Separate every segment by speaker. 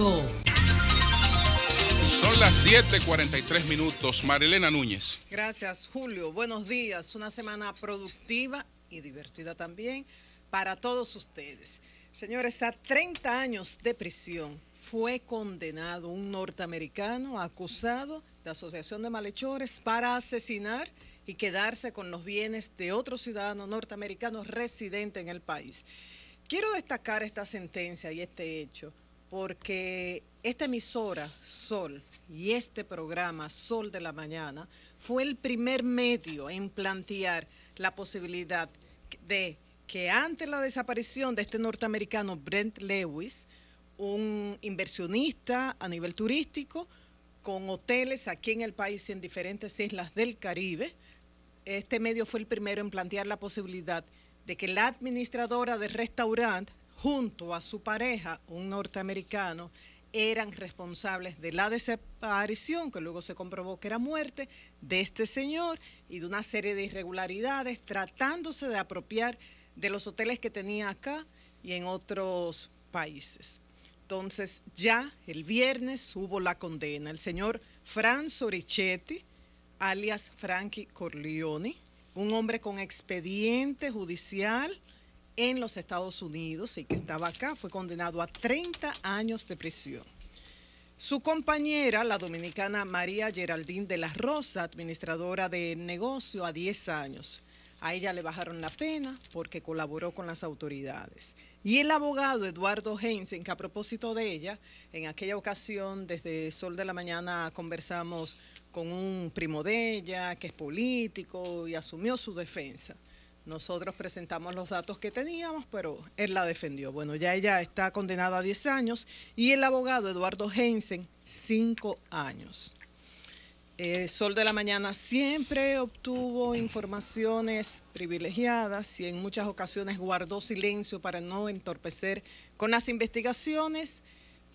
Speaker 1: Son las 7:43 minutos. Marilena Núñez. Gracias, Julio. Buenos días. Una semana productiva y divertida también para todos ustedes. Señores, a 30 años de prisión fue condenado un norteamericano acusado de asociación de malhechores para asesinar y quedarse con los bienes de otro ciudadano norteamericano residente en el país. Quiero destacar esta sentencia y este hecho porque esta emisora Sol y este programa Sol de la Mañana fue el primer medio en plantear la posibilidad de que ante la desaparición de este norteamericano Brent Lewis, un inversionista a nivel turístico con hoteles aquí en el país y en diferentes islas del Caribe, este medio fue el primero en plantear la posibilidad de que la administradora del restaurante junto a su pareja, un norteamericano, eran responsables de la desaparición, que luego se comprobó que era muerte, de este señor y de una serie de irregularidades, tratándose de apropiar de los hoteles que tenía acá y en otros países. Entonces ya el viernes hubo la condena. El señor Franz Richetti, alias Frankie Corleone, un hombre con expediente judicial en los Estados Unidos y que estaba acá, fue condenado a 30 años de prisión. Su compañera, la dominicana María Geraldine de la Rosa, administradora de negocio, a 10 años. A ella le bajaron la pena porque colaboró con las autoridades. Y el abogado Eduardo Hensen, que a propósito de ella, en aquella ocasión, desde Sol de la Mañana, conversamos con un primo de ella, que es político, y asumió su defensa. Nosotros presentamos los datos que teníamos, pero él la defendió. Bueno, ya ella está condenada a 10 años y el abogado Eduardo Jensen, 5 años. Eh, Sol de la Mañana siempre obtuvo informaciones privilegiadas y en muchas ocasiones guardó silencio para no entorpecer con las investigaciones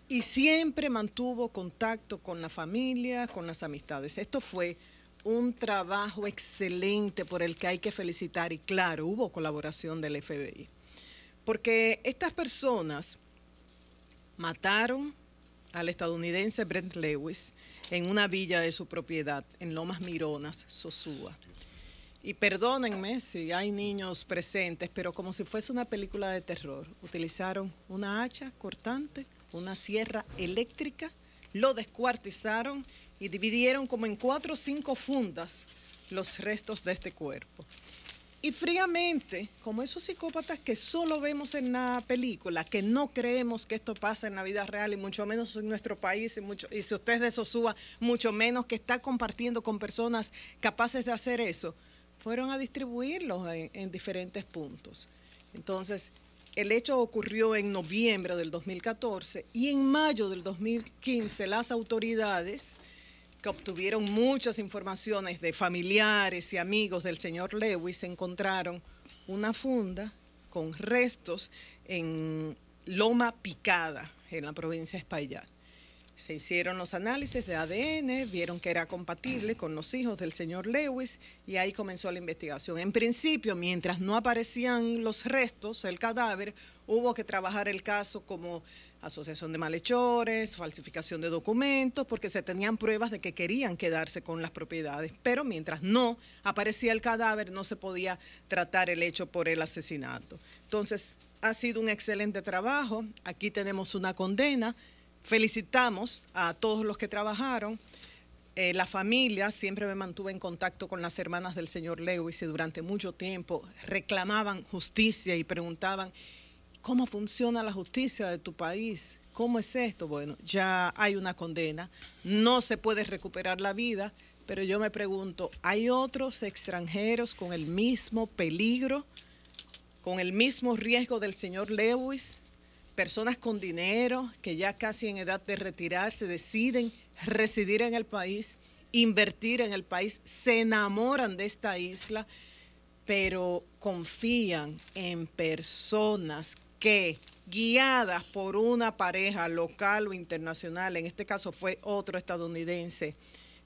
Speaker 1: y siempre mantuvo contacto con la familia, con las amistades. Esto fue un trabajo excelente por el que hay que felicitar y claro, hubo colaboración del FBI. Porque estas personas mataron al estadounidense Brent Lewis en una villa de su propiedad, en Lomas Mironas, Sosúa. Y perdónenme si hay niños presentes, pero como si fuese una película de terror, utilizaron una hacha cortante, una sierra eléctrica, lo descuartizaron y dividieron como en cuatro o cinco fundas los restos de este cuerpo. Y fríamente, como esos psicópatas que solo vemos en la película, que no creemos que esto pasa en la vida real y mucho menos en nuestro país, y, si usted de eso suba, mucho menos que está compartiendo con personas capaces de hacer eso, fueron a distribuirlos en diferentes puntos. Entonces, el hecho ocurrió en noviembre del 2014 y en mayo del 2015 las autoridades que obtuvieron muchas informaciones de familiares y amigos del señor Lewis, encontraron una funda con restos en Loma Picada, en la provincia de Espaillat. Se hicieron los análisis de ADN, vieron que era compatible con los hijos del señor Lewis y ahí comenzó la investigación. En principio, mientras no aparecían los restos, el cadáver, hubo que trabajar el caso como asociación de malhechores, falsificación de documentos, porque se tenían pruebas de que querían quedarse con las propiedades. Pero mientras no aparecía el cadáver, no se podía tratar el hecho por el asesinato. Entonces, ha sido un excelente trabajo. Aquí tenemos una condena Felicitamos a todos los que trabajaron. Eh, la familia siempre me mantuve en contacto con las hermanas del señor Lewis y durante mucho tiempo reclamaban justicia y preguntaban cómo funciona la justicia de tu país, cómo es esto. Bueno, ya hay una condena, no se puede recuperar la vida, pero yo me pregunto, ¿hay otros extranjeros con el mismo peligro, con el mismo riesgo del señor Lewis? personas con dinero que ya casi en edad de retirarse deciden residir en el país, invertir en el país, se enamoran de esta isla, pero confían en personas que guiadas por una pareja local o internacional, en este caso fue otro estadounidense,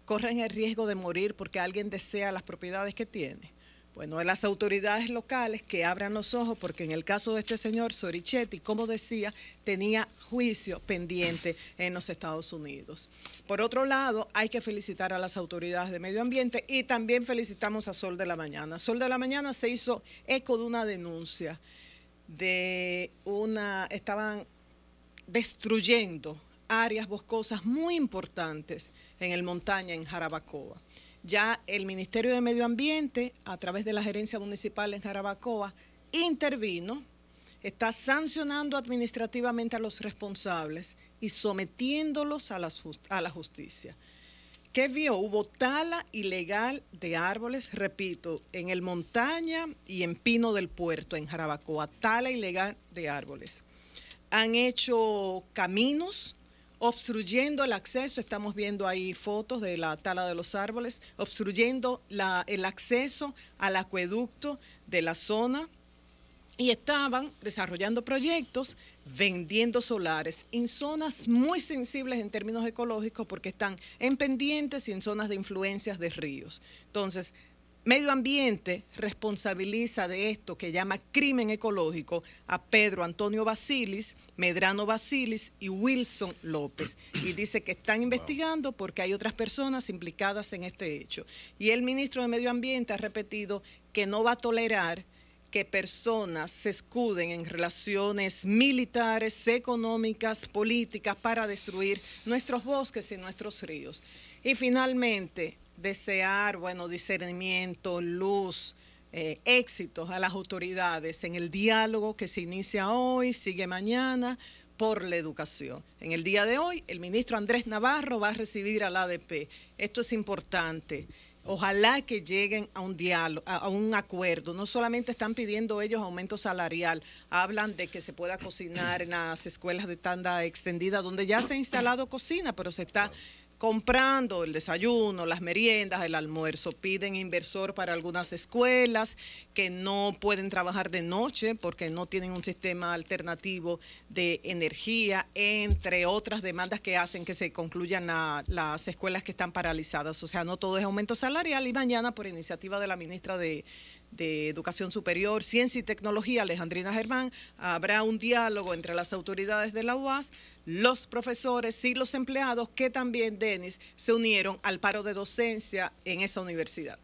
Speaker 1: corren el riesgo de morir porque alguien desea las propiedades que tiene bueno, a las autoridades locales que abran los ojos, porque en el caso de este señor Sorichetti, como decía, tenía juicio pendiente en los Estados Unidos. Por otro lado, hay que felicitar a las autoridades de medio ambiente y también felicitamos a Sol de la Mañana. Sol de la Mañana se hizo eco de una denuncia de una, estaban destruyendo áreas boscosas muy importantes en el montaña, en Jarabacoa ya el Ministerio de Medio Ambiente, a través de la Gerencia Municipal en Jarabacoa, intervino, está sancionando administrativamente a los responsables y sometiéndolos a, la justicia. ¿Qué vio? Hubo tala ilegal de árboles, repito, en el Montaña y en Pino del Puerto, en Jarabacoa, tala ilegal de árboles. Han hecho caminos obstruyendo el acceso, estamos viendo ahí fotos de la tala de los árboles, obstruyendo el acceso al acueducto de la zona y estaban desarrollando proyectos vendiendo solares en zonas muy sensibles en términos ecológicos porque están en pendientes y en zonas de influencias de ríos. Entonces, Medio Ambiente responsabiliza de esto que llama crimen ecológico a Pedro Antonio Basilis, Medrano Basilis y Wilson López. Y dice que están investigando porque hay otras personas implicadas en este hecho. Y el ministro de Medio Ambiente ha repetido que no va a tolerar que personas se escuden en relaciones militares, económicas, políticas para destruir nuestros bosques y nuestros ríos. Y finalmente, desear, bueno, discernimiento, luz, eh, éxitos a las autoridades en el diálogo que se inicia hoy, sigue mañana por la educación. En el día de hoy, el ministro Andrés Navarro va a recibir al ADP. Esto es importante. Ojalá que lleguen a un diálogo, a un acuerdo. No solamente están pidiendo ellos aumento salarial, hablan de que se pueda cocinar en las escuelas de tanda extendida, donde ya se ha instalado cocina, pero se está comprando el desayuno, las meriendas, el almuerzo. Piden inversor para algunas escuelas que no pueden trabajar de noche porque no tienen un sistema alternativo de energía, entre otras demandas que hacen que se concluyan las escuelas que están paralizadas. O sea, no todo es aumento salarial y mañana por iniciativa de la ministra de de Educación Superior, Ciencia y Tecnología, Alejandrina Germán, habrá un diálogo entre las autoridades de la UAS, los profesores y los empleados que también, Denis, se unieron al paro de docencia en esa universidad.